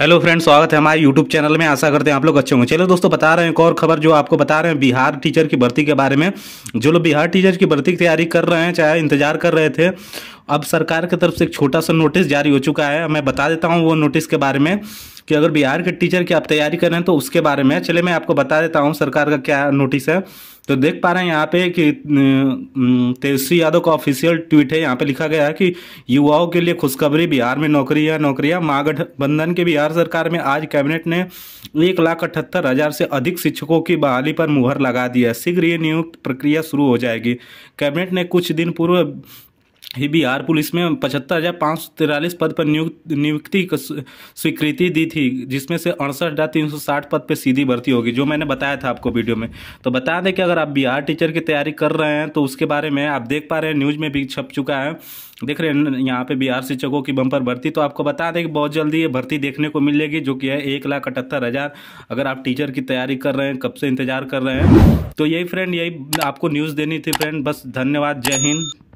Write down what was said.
hello friends स्वागत है हमारे यूट्यूब चैनल में आशा करते हैं आप लोग अच्छे होंगे चलो दोस्तों बता रहे हैं एक और खबर जो आपको बता रहे हैं बिहार टीचर की भर्ती के बारे में जो लोग बिहार टीचर की भर्ती की तैयारी कर रहे हैं चाहे इंतजार कर रहे थे अब सरकार की तरफ से एक छोटा सा नोटिस जारी हो चुका है मैं बता देता हूँ वो नोटिस के बारे में कि अगर बिहार के टीचर की आप तैयारी करें तो उसके बारे में चले मैं आपको बता देता हूँ सरकार का क्या नोटिस है तो देख पा रहे हैं यहाँ पे कि तेजस्वी यादव का ऑफिशियल ट्वीट है यहाँ पे लिखा गया है कि युवाओं के लिए खुशखबरी बिहार में नौकरी है नौकरियां महागठबंधन के बिहार सरकार में आज कैबिनेट ने एक लाख अठहत्तर हजार से अधिक शिक्षकों की बहाली पर मुहर लगा दी है शीघ्र ये नियुक्त प्रक्रिया शुरू हो जाएगी कैबिनेट ने कुछ दिन पूर्व ही बिहार पुलिस में पचहत्तर हज़ार पाँच सौ तिरालीस पद पर नियुक्त नियुक्ति स्वीकृति दी थी जिसमें से अड़सठ हज़ार तीन सौ साठ पद पर सीधी भर्ती होगी जो मैंने बताया था आपको वीडियो में तो बता दें कि अगर आप बिहार टीचर की तैयारी कर रहे हैं तो उसके बारे में आप देख पा रहे हैं न्यूज़ में भी छप चुका है देख रहे हैं यहाँ पे बिहार शिक्षकों की बम्पर भर्ती तो आपको बता दें कि बहुत जल्दी ये भर्ती देखने को मिलेगी जो कि है एक लाख अठहत्तर हज़ार अगर आप टीचर की तैयारी कर रहे हैं कब से इंतज़ार कर रहे हैं तो यही फ्रेंड यही आपको न्यूज़ देनी थी फ्रेंड बस धन्यवाद जय हिंद